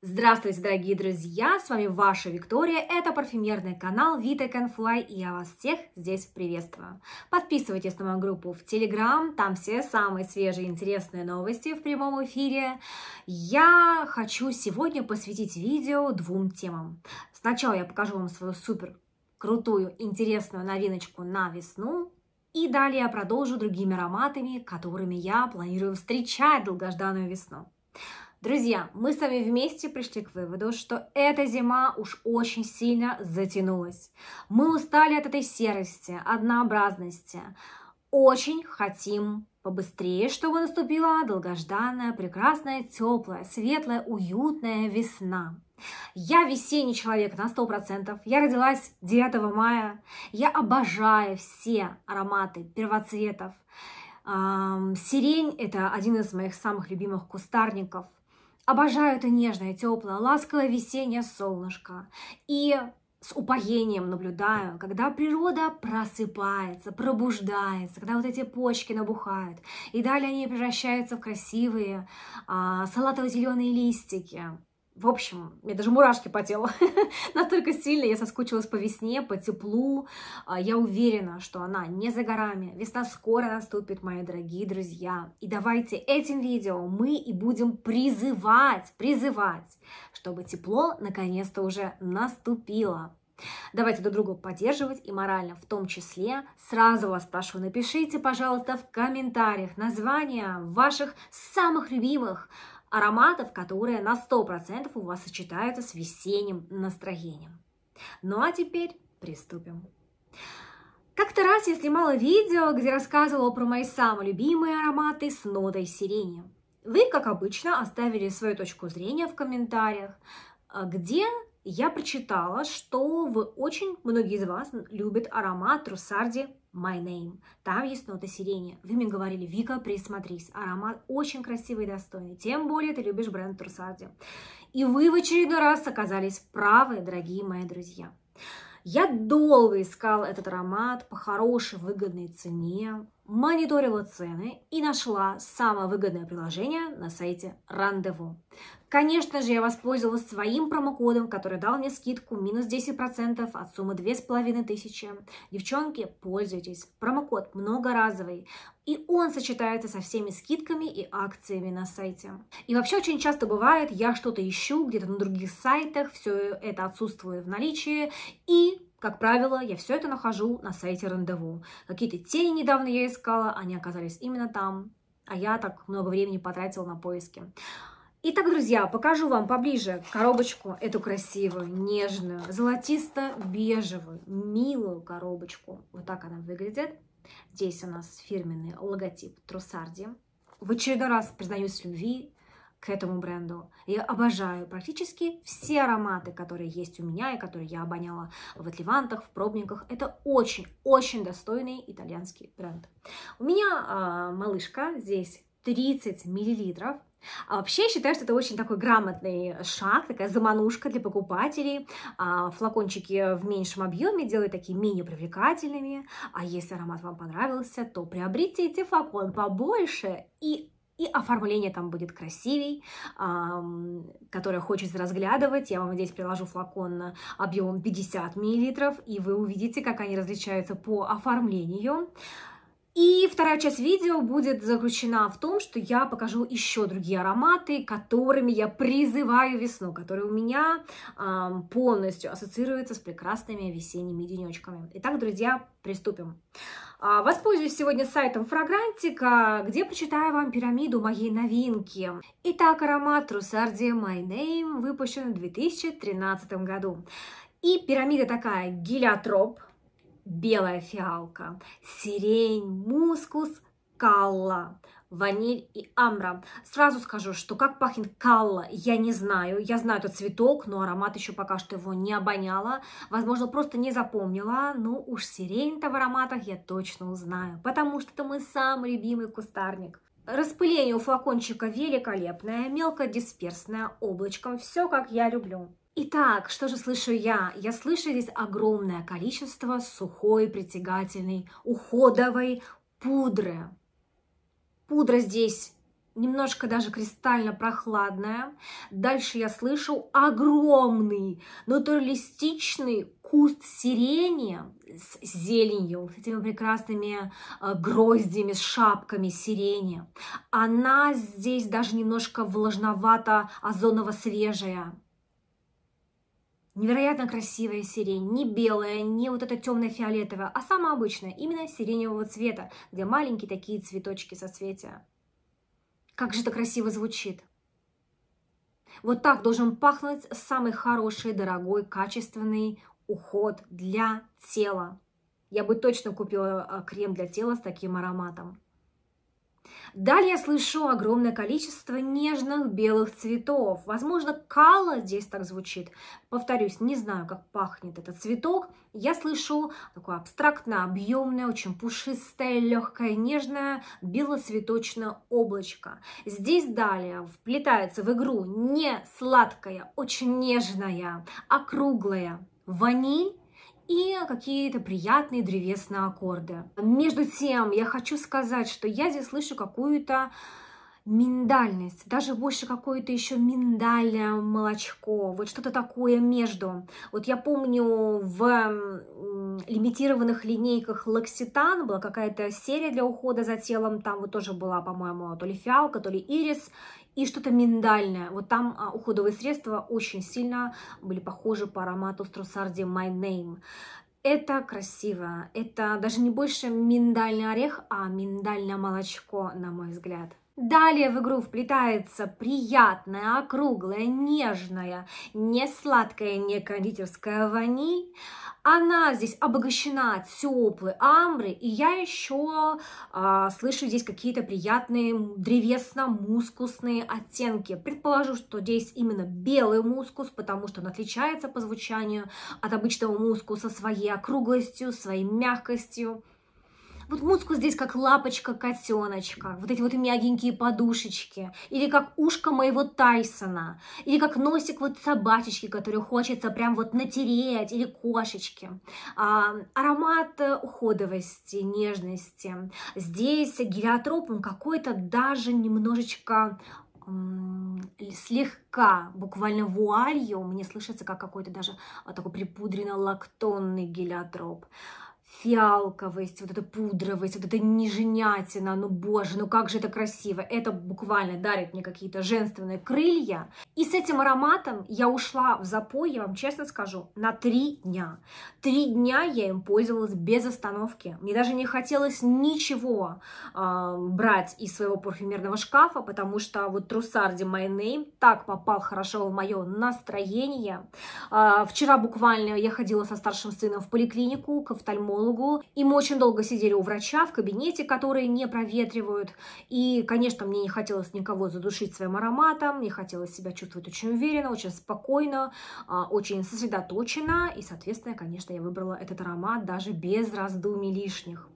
Здравствуйте, дорогие друзья! С вами ваша Виктория. Это парфюмерный канал Vita Can Fly, и я вас всех здесь приветствую. Подписывайтесь на мою группу в Telegram, там все самые свежие интересные новости в прямом эфире. Я хочу сегодня посвятить видео двум темам. Сначала я покажу вам свою супер крутую, интересную новиночку на весну, и далее я продолжу другими ароматами, которыми я планирую встречать долгожданную весну. Друзья, мы с вами вместе пришли к выводу, что эта зима уж очень сильно затянулась. Мы устали от этой серости, однообразности. Очень хотим побыстрее, чтобы наступила долгожданная, прекрасная, теплая, светлая, уютная весна. Я весенний человек на 100%. Я родилась 9 мая. Я обожаю все ароматы первоцветов. Сирень – это один из моих самых любимых кустарников – Обожаю это нежное, теплое, ласковое весеннее солнышко. И с упоением наблюдаю, когда природа просыпается, пробуждается, когда вот эти почки набухают, и далее они превращаются в красивые а, салатово-зеленые листики в общем, мне даже мурашки по телу. Настолько сильно я соскучилась по весне, по теплу. А, я уверена, что она не за горами. Весна скоро наступит, мои дорогие друзья. И давайте этим видео мы и будем призывать, призывать, чтобы тепло наконец-то уже наступило. Давайте друг друга поддерживать и морально в том числе. Сразу вас прошу, напишите, пожалуйста, в комментариях названия ваших самых любимых ароматов, которые на 100% у вас сочетаются с весенним настроением. Ну а теперь приступим. Как-то раз я снимала видео, где рассказывала про мои самые любимые ароматы с нотой сирени. Вы, как обычно, оставили свою точку зрения в комментариях, а где я прочитала, что вы очень многие из вас любят аромат Русарди My Name. Там есть нота сирени. Вы мне говорили, Вика, присмотрись. Аромат очень красивый и достойный. Тем более ты любишь бренд Турсарди. И вы в очередной раз оказались правы, дорогие мои друзья. Я долго искал этот аромат по хорошей выгодной цене мониторила цены и нашла самое выгодное приложение на сайте Рандеву. Конечно же, я воспользовалась своим промокодом, который дал мне скидку минус 10% от суммы 2500. Девчонки, пользуйтесь. Промокод многоразовый. И он сочетается со всеми скидками и акциями на сайте. И вообще очень часто бывает, я что-то ищу где-то на других сайтах, все это отсутствует в наличии, и как правило, я все это нахожу на сайте рандеву. Какие-то тени недавно я искала, они оказались именно там, а я так много времени потратила на поиски. Итак, друзья, покажу вам поближе коробочку, эту красивую, нежную, золотисто-бежевую, милую коробочку. Вот так она выглядит. Здесь у нас фирменный логотип Трусарди. В очередной раз признаюсь в любви к этому бренду. Я обожаю практически все ароматы, которые есть у меня и которые я обоняла в отливантах, в пробниках. Это очень-очень достойный итальянский бренд. У меня э, малышка здесь 30 миллилитров. А вообще, я считаю, что это очень такой грамотный шаг, такая заманушка для покупателей. А, флакончики в меньшем объеме делают такие менее привлекательными. А если аромат вам понравился, то приобретите флакон побольше и и оформление там будет красивей, которое хочется разглядывать. Я вам здесь приложу флакон объем 50 мл, и вы увидите, как они различаются по оформлению. И вторая часть видео будет заключена в том, что я покажу еще другие ароматы, которыми я призываю весну, которые у меня эм, полностью ассоциируются с прекрасными весенними денечками. Итак, друзья, Приступим. А, воспользуюсь сегодня сайтом Фрагрантика, где прочитаю вам пирамиду моей новинки. Итак, аромат Русардия My Name выпущен в 2013 году. И пирамида такая, гелиотроп, белая фиалка, сирень, мускус – калла, ваниль и амбра. Сразу скажу, что как пахнет калла, я не знаю. Я знаю этот цветок, но аромат еще пока что его не обоняла. Возможно, просто не запомнила, но уж сирень-то в ароматах я точно узнаю, потому что это мой самый любимый кустарник. Распыление у флакончика великолепное, мелкодисперсное, облачком, все как я люблю. Итак, что же слышу я? Я слышу здесь огромное количество сухой, притягательной, уходовой пудры. Пудра здесь немножко даже кристально прохладная. Дальше я слышу огромный, натуралистичный куст сирени с зеленью, с этими прекрасными э, гроздями, с шапками сирени. Она здесь даже немножко влажновато озоново-свежая. Невероятно красивая сирень, не белая, не вот эта темно-фиолетовая, а самая обычная, именно сиреневого цвета, где маленькие такие цветочки соцветия. Как же это красиво звучит! Вот так должен пахнуть самый хороший, дорогой, качественный уход для тела. Я бы точно купила э, крем для тела с таким ароматом. Далее я слышу огромное количество нежных белых цветов. Возможно, кала здесь так звучит. Повторюсь, не знаю, как пахнет этот цветок. Я слышу такое абстрактно объемное, очень пушистое, легкое, нежное белоцветочное облачко. Здесь далее вплетается в игру не сладкое, очень нежное, округлое, а ваниль и какие-то приятные древесные аккорды. Между тем, я хочу сказать, что я здесь слышу какую-то миндальность, даже больше какое-то еще миндальное молочко, вот что-то такое между. Вот я помню в лимитированных линейках Лакситан была какая-то серия для ухода за телом, там вот тоже была, по-моему, то ли фиалка, то ли ирис, и что-то миндальное. Вот там а, уходовые средства очень сильно были похожи по аромату Струсарди My Name. Это красиво. Это даже не больше миндальный орех, а миндальное молочко, на мой взгляд. Далее в игру вплетается приятная, округлая, нежная, не сладкая, не кондитерская ваниль. Она здесь обогащена теплой амбры, и я еще э, а, слышу здесь какие-то приятные древесно-мускусные оттенки. Предположу, что здесь именно белый мускус, потому что он отличается по звучанию от обычного мускуса своей округлостью, своей мягкостью. Вот муцку здесь как лапочка-котеночка, вот эти вот мягенькие подушечки, или как ушко моего Тайсона, или как носик вот собачечки, который хочется прям вот натереть, или кошечки. А, аромат э, уходовости, нежности. Здесь гелиотроп, он какой-то даже немножечко слегка, буквально вуалью, мне слышится как какой-то даже а, такой припудренно-лактонный гелиотроп фиалковость, вот эта пудровость, вот эта неженятина, ну боже, ну как же это красиво. Это буквально дарит мне какие-то женственные крылья. И с этим ароматом я ушла в запой, я вам честно скажу, на три дня. Три дня я им пользовалась без остановки. Мне даже не хотелось ничего э, брать из своего парфюмерного шкафа, потому что вот Трусарди My Name так попал хорошо в мое настроение. Э, вчера буквально я ходила со старшим сыном в поликлинику к офтальмологу, пневмологу, и мы очень долго сидели у врача в кабинете, который не проветривают, и, конечно, мне не хотелось никого задушить своим ароматом, мне хотелось себя чувствовать очень уверенно, очень спокойно, а, очень сосредоточенно, и, соответственно, конечно, я выбрала этот аромат даже без раздумий лишних.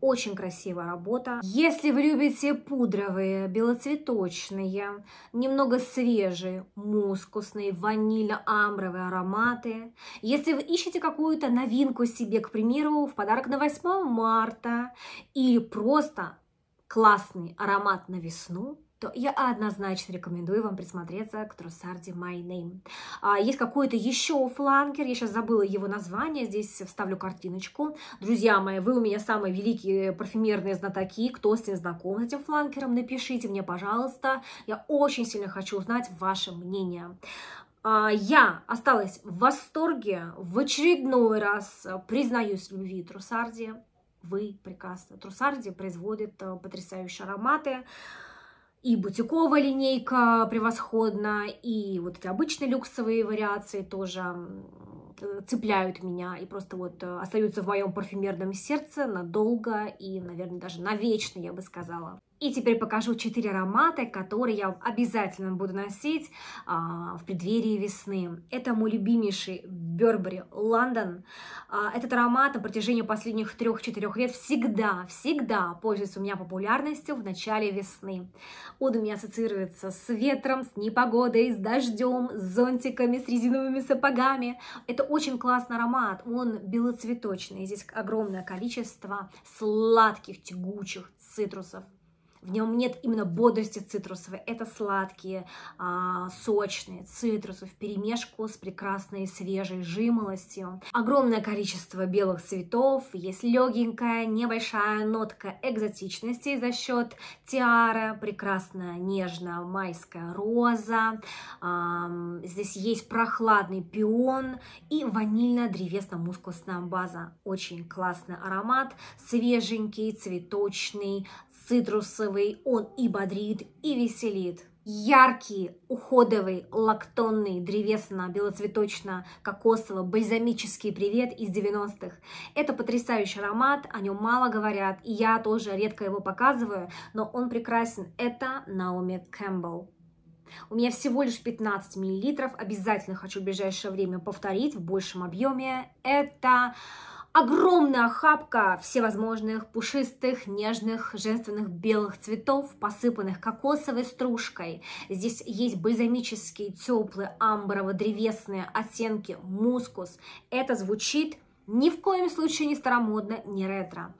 Очень красивая работа. Если вы любите пудровые, белоцветочные, немного свежие, мускусные, ванильно-амбровые ароматы, если вы ищете какую-то новинку себе, к примеру, в подарок на 8 марта, или просто классный аромат на весну, то я однозначно рекомендую вам присмотреться к Труссарди My Name. А, есть какой-то еще фланкер, я сейчас забыла его название, здесь вставлю картиночку. Друзья мои, вы у меня самые великие парфюмерные знатоки, кто с ним знаком с этим фланкером, напишите мне, пожалуйста, я очень сильно хочу узнать ваше мнение. А, я осталась в восторге, в очередной раз признаюсь в любви труссарди. Вы прекрасно. Труссарди производит э, потрясающие ароматы и бутиковая линейка превосходна, и вот эти обычные люксовые вариации тоже э, цепляют меня и просто вот э, остаются в моем парфюмерном сердце надолго и, наверное, даже навечно, я бы сказала. И теперь покажу 4 аромата, которые я обязательно буду носить а, в преддверии весны. Это мой любимейший Бербери Лондон. А, этот аромат на протяжении последних 3-4 лет всегда, всегда пользуется у меня популярностью в начале весны. Он у меня ассоциируется с ветром, с непогодой, с дождем, с зонтиками, с резиновыми сапогами. Это очень классный аромат, он белоцветочный. Здесь огромное количество сладких, тягучих цитрусов. В нем нет именно бодрости цитрусовой. Это сладкие, а, сочные цитрусы в перемешку с прекрасной свежей жимолостью. Огромное количество белых цветов, есть легенькая небольшая нотка экзотичности за счет тиара, прекрасная нежная майская роза. А, здесь есть прохладный пион и ванильно-древесно-мускусная база. Очень классный аромат, свеженький, цветочный, цитрусовый, он и бодрит, и веселит. Яркий, уходовый, лактонный, древесно-белоцветочно-кокосово-бальзамический привет из 90-х. Это потрясающий аромат, о нем мало говорят, и я тоже редко его показываю, но он прекрасен. Это Наоми Кэмпбелл. У меня всего лишь 15 мл, обязательно хочу в ближайшее время повторить в большем объеме. Это огромная охапка всевозможных пушистых, нежных, женственных белых цветов, посыпанных кокосовой стружкой. Здесь есть бальзамические, теплые, амброво-древесные оттенки, мускус. Это звучит ни в коем случае не старомодно, не ретро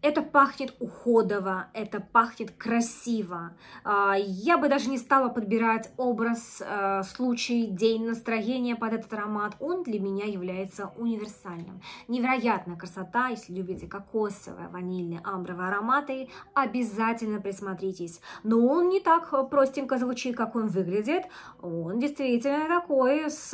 это пахнет уходово, это пахнет красиво. А, я бы даже не стала подбирать образ, а, случай, день, настроение под этот аромат. Он для меня является универсальным. Невероятная красота, если любите кокосовые, ванильные, амбровые ароматы, обязательно присмотритесь. Но он не так простенько звучит, как он выглядит. Он действительно такой с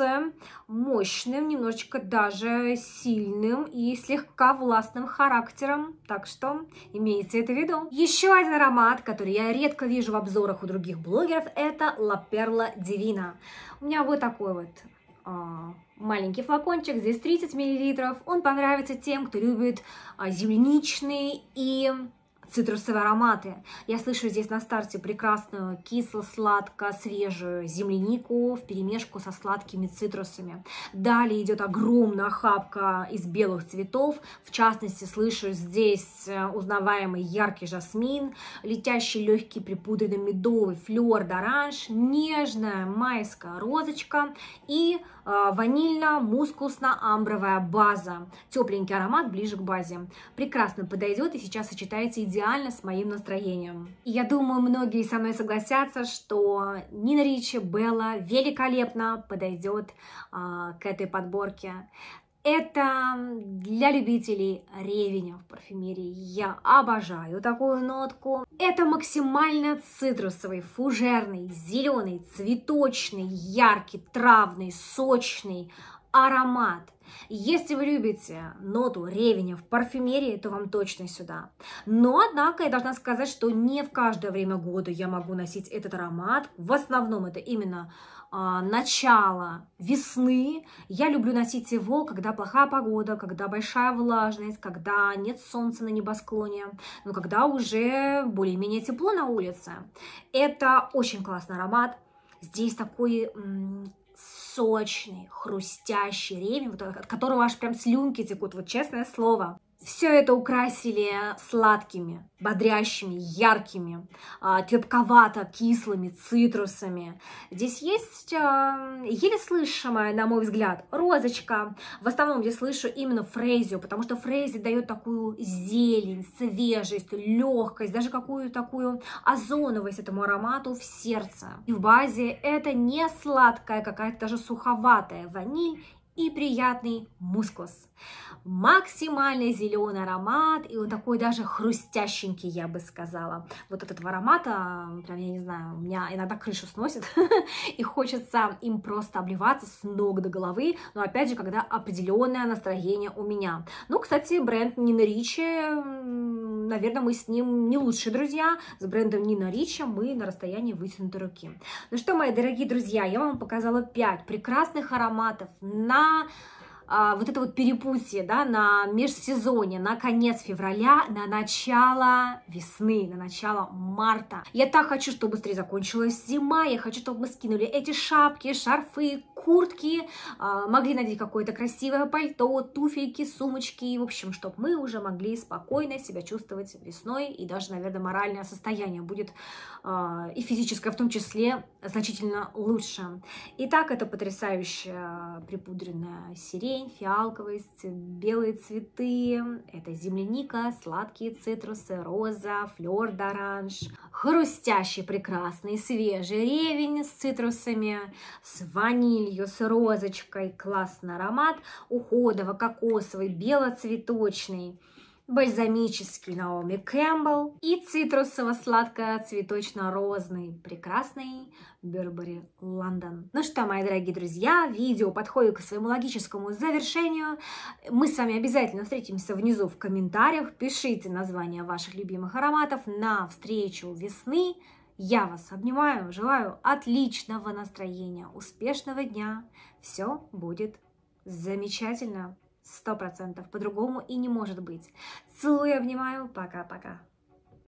мощным, немножечко даже сильным и слегка властным характером. Так что что имейте это в виду. Еще один аромат, который я редко вижу в обзорах у других блогеров, это La Perla Divina. У меня вот такой вот а, маленький флакончик, здесь 30 мл. Он понравится тем, кто любит а, земляничный и цитрусовые ароматы. Я слышу здесь на старте прекрасную кисло-сладко-свежую землянику в перемешку со сладкими цитрусами. Далее идет огромная хапка из белых цветов. В частности, слышу здесь э, узнаваемый яркий жасмин, летящий легкий припудренный медовый флер d'orange, нежная майская розочка и э, ванильно-мускусно-амбровая база. Тепленький аромат ближе к базе. Прекрасно подойдет и сейчас сочетается идеально идеально с моим настроением. И я думаю, многие со мной согласятся, что Нина Ричи Белла великолепно подойдет а, к этой подборке. Это для любителей ревеня в парфюмерии. Я обожаю такую нотку. Это максимально цитрусовый, фужерный, зеленый, цветочный, яркий, травный, сочный аромат. Если вы любите ноту ревеня в парфюмерии, то вам точно сюда. Но, однако, я должна сказать, что не в каждое время года я могу носить этот аромат. В основном это именно а, начало весны. Я люблю носить его, когда плохая погода, когда большая влажность, когда нет солнца на небосклоне, но когда уже более-менее тепло на улице. Это очень классный аромат. Здесь такой сочный, хрустящий ревень, от которого аж прям слюнки текут, вот честное слово. Все это украсили сладкими, бодрящими, яркими, а, тепковато кислыми цитрусами. Здесь есть а, еле слышимая, на мой взгляд, розочка. В основном я слышу именно фрезию, потому что фрези дает такую зелень, свежесть, легкость, даже какую то такую озоновость этому аромату в сердце. И в базе это не сладкая, какая-то даже суховатая ваниль и приятный мускус. Максимально зеленый аромат, и он такой даже хрустященький, я бы сказала. Вот этот аромат, прям, я не знаю, у меня иногда крышу сносит, и хочется им просто обливаться с ног до головы, но опять же, когда определенное настроение у меня. Ну, кстати, бренд Нина Ричи, наверное, мы с ним не лучшие друзья, с брендом Нина Ричи мы на расстоянии вытянутой руки. Ну что, мои дорогие друзья, я вам показала 5 прекрасных ароматов на 啊。А, вот это вот перепутье, да, на межсезонье, на конец февраля, на начало весны, на начало марта. Я так хочу, чтобы быстрее закончилась зима, я хочу, чтобы мы скинули эти шапки, шарфы, куртки, а, могли надеть какое-то красивое пальто, туфельки, сумочки, в общем, чтобы мы уже могли спокойно себя чувствовать весной, и даже, наверное, моральное состояние будет а, и физическое в том числе значительно лучше. Итак, это потрясающая припудренная сирень, сирень, фиалковые, белые цветы, это земляника, сладкие цитрусы, роза, флер d'orange, хрустящий, прекрасный, свежий ревень с цитрусами, с ванилью, с розочкой, классный аромат, уходово-кокосовый, белоцветочный – бальзамический Наоми Кэмпбелл и цитрусово-сладко-цветочно-розный прекрасный Бербери Лондон. Ну что, мои дорогие друзья, видео подходит к своему логическому завершению. Мы с вами обязательно встретимся внизу в комментариях. Пишите названия ваших любимых ароматов на встречу весны. Я вас обнимаю, желаю отличного настроения, успешного дня. Все будет замечательно. Сто процентов По-другому и не может быть. Целую, обнимаю. Пока-пока.